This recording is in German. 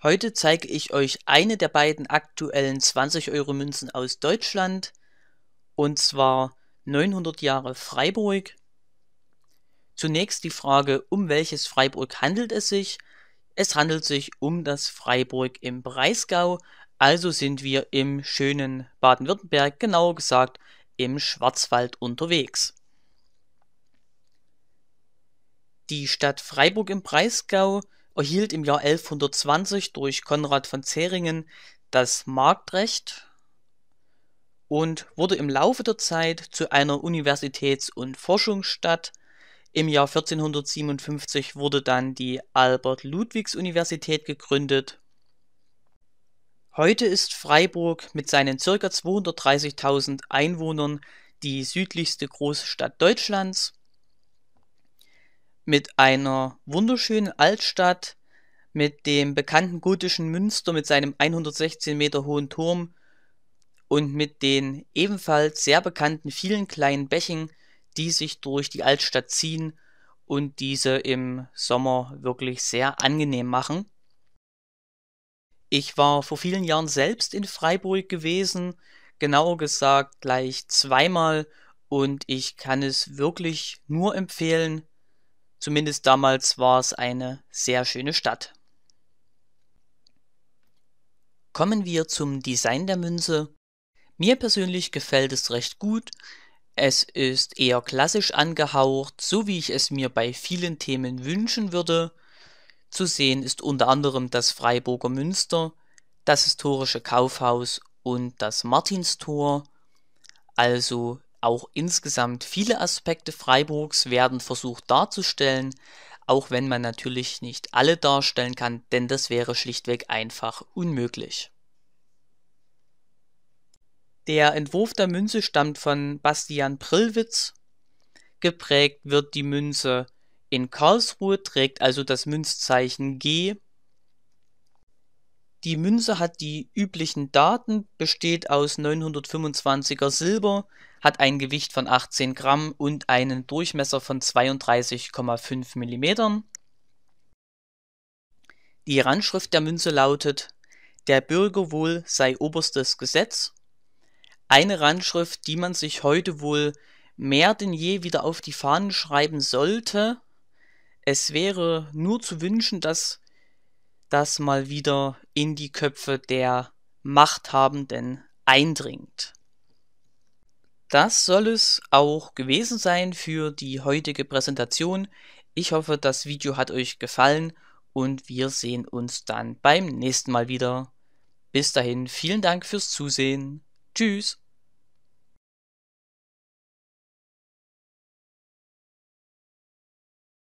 Heute zeige ich euch eine der beiden aktuellen 20-Euro-Münzen aus Deutschland, und zwar 900 Jahre Freiburg. Zunächst die Frage, um welches Freiburg handelt es sich? Es handelt sich um das Freiburg im Breisgau, also sind wir im schönen Baden-Württemberg, genauer gesagt im Schwarzwald unterwegs. Die Stadt Freiburg im Breisgau erhielt im Jahr 1120 durch Konrad von Zeringen das Marktrecht und wurde im Laufe der Zeit zu einer Universitäts- und Forschungsstadt. Im Jahr 1457 wurde dann die Albert-Ludwigs-Universität gegründet. Heute ist Freiburg mit seinen ca. 230.000 Einwohnern die südlichste Großstadt Deutschlands mit einer wunderschönen Altstadt, mit dem bekannten gotischen Münster mit seinem 116 Meter hohen Turm und mit den ebenfalls sehr bekannten vielen kleinen Bächen, die sich durch die Altstadt ziehen und diese im Sommer wirklich sehr angenehm machen. Ich war vor vielen Jahren selbst in Freiburg gewesen, genauer gesagt gleich zweimal, und ich kann es wirklich nur empfehlen, Zumindest damals war es eine sehr schöne Stadt. Kommen wir zum Design der Münze. Mir persönlich gefällt es recht gut. Es ist eher klassisch angehaucht, so wie ich es mir bei vielen Themen wünschen würde. Zu sehen ist unter anderem das Freiburger Münster, das historische Kaufhaus und das Martinstor, also auch insgesamt viele Aspekte Freiburgs werden versucht darzustellen, auch wenn man natürlich nicht alle darstellen kann, denn das wäre schlichtweg einfach unmöglich. Der Entwurf der Münze stammt von Bastian Prillwitz. Geprägt wird die Münze in Karlsruhe, trägt also das Münzzeichen G. Die Münze hat die üblichen Daten, besteht aus 925er Silber, hat ein Gewicht von 18 Gramm und einen Durchmesser von 32,5 Millimetern. Die Randschrift der Münze lautet Der Bürgerwohl sei oberstes Gesetz. Eine Randschrift, die man sich heute wohl mehr denn je wieder auf die Fahnen schreiben sollte. Es wäre nur zu wünschen, dass das mal wieder in die Köpfe der Machthabenden eindringt. Das soll es auch gewesen sein für die heutige Präsentation. Ich hoffe, das Video hat euch gefallen und wir sehen uns dann beim nächsten Mal wieder. Bis dahin, vielen Dank fürs Zusehen. Tschüss.